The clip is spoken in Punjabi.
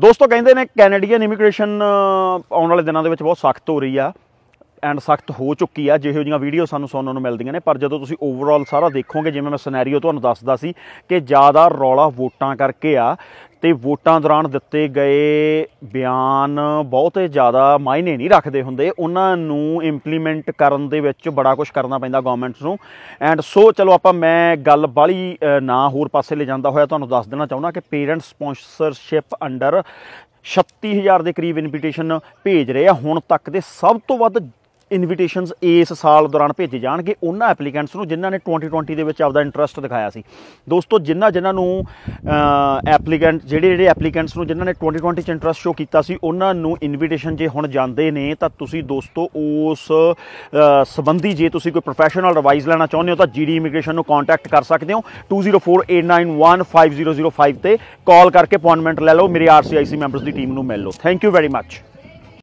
ਦੋਸਤੋ ਕਹਿੰਦੇ ਨੇ ਕੈਨੇਡੀਅਨ ਇਮੀਗ੍ਰੇਸ਼ਨ ਆਉਣ ਵਾਲੇ ਦਿਨਾਂ ਦੇ ਵਿੱਚ ਬਹੁਤ ਸਖਤ ਹੋ ਰਹੀ ਆ ਐਂਡ ਸਖਤ ਹੋ ਚੁੱਕੀ ਆ ਜਿਹੋ ਜੀਆਂ ਵੀਡੀਓ ਸਾਨੂੰ ਸੁਣਨ ਨੂੰ ਮਿਲਦੀਆਂ ਨੇ ਪਰ ਜਦੋਂ ਤੁਸੀਂ ਓਵਰਆਲ ਸਾਰਾ ਦੇਖੋਗੇ ਜਿਵੇਂ ਮੈਂ ਸਿਨੈਰੀਓ ਤੁਹਾਨੂੰ ਦੱਸਦਾ ਸੀ ਕਿ ਜ਼ਿਆਦਾ ਰੌਲਾ ਵੋਟਾਂ ਕਰਕੇ ਆ ਤੇ ਵੋਟਾਂ ਦੌਰਾਨ ਦਿੱਤੇ ਗਏ ਬਿਆਨ ਬਹੁਤੇ ਜ਼ਿਆਦਾ ਮਾਇਨੇ ਨਹੀਂ ਰੱਖਦੇ ਹੁੰਦੇ ਉਹਨਾਂ ਨੂੰ ਇੰਪਲੀਮੈਂਟ ਕਰਨ ਦੇ ਵਿੱਚ ਬੜਾ ਕੁਝ ਕਰਨਾ ਪੈਂਦਾ ਗਵਰਨਮੈਂਟਸ ਨੂੰ ਐਂਡ ਸੋ ਚਲੋ ਆਪਾਂ ਮੈਂ ਗੱਲ ਬਾਲੀ ਨਾ ਹੋਰ ਪਾਸੇ ਲੈ ਜਾਂਦਾ ਹੋਇਆ ਤੁਹਾਨੂੰ ਦੱਸ ਦੇਣਾ ਚਾਹੁੰਦਾ ਕਿ ਪੇਰੈਂਟ ਸਪਾਂਸਰਸ਼ਿਪ ਅੰਡਰ 36000 ਦੇ ਕਰੀਬ ਇਨਵੀਟੇਸ਼ਨ ਭੇਜ ਰਹੇ ਆ ਹੁਣ ਤੱਕ ਦੇ ਸਭ ਤੋਂ ਵੱਧ ਇਨਵੀਟੇਸ਼ਨਸ ਇਸ ਸਾਲ ਦੌਰਾਨ ਭੇਜੇ ਜਾਣਗੇ ਉਹਨਾਂ ਐਪਲੀਕੈਂਟਸ ਨੂੰ ਜਿਨ੍ਹਾਂ ਨੇ 2020 ਦੇ ਵਿੱਚ ਆਪਦਾ ਇੰਟਰਸਟ ਦਿਖਾਇਆ ਸੀ ਦੋਸਤੋ ਜਿਨ੍ਹਾਂ ਜਿਨ੍ਹਾਂ ਨੂੰ ਐਪਲੀਕੈਂਟ ਜਿਹੜੇ ਜਿਹੜੇ ਐਪਲੀਕੈਂਟਸ ਨੂੰ ਜਿਨ੍ਹਾਂ ਨੇ 2020 ਚ ਇੰਟਰਸਟ ਸ਼ੋ ਕੀਤਾ ਸੀ ਉਹਨਾਂ ਨੂੰ ਇਨਵੀਟੇਸ਼ਨ ਜੇ ਹੁਣ ਜਾਂਦੇ ਨੇ ਤਾਂ ਤੁਸੀਂ ਦੋਸਤੋ ਉਸ ਸੰਬੰਧੀ ਜੇ ਤੁਸੀਂ ਕੋਈ ਪ੍ਰੋਫੈਸ਼ਨਲ ਰਿਵਾਈਜ਼ ਲੈਣਾ ਚਾਹੁੰਦੇ ਹੋ ਤਾਂ ਜੀਡੀ ਇਮੀਗ੍ਰੇਸ਼ਨ ਨੂੰ ਕੰਟੈਕਟ ਕਰ ਸਕਦੇ ਹੋ 2048915005 ਤੇ ਕਾਲ ਕਰਕੇ ਅਪਾਇੰਟਮੈਂਟ ਲੈ ਲਓ ਮੇਰੇ ਆਰਸੀਆਈਸੀ ਮੈਂਬਰਸ ਦੀ ਟੀਮ ਨੂੰ ਮਿਲ ਲਓ ਥੈਂਕ ਯੂ ਵੈਰੀ ਮੱਚ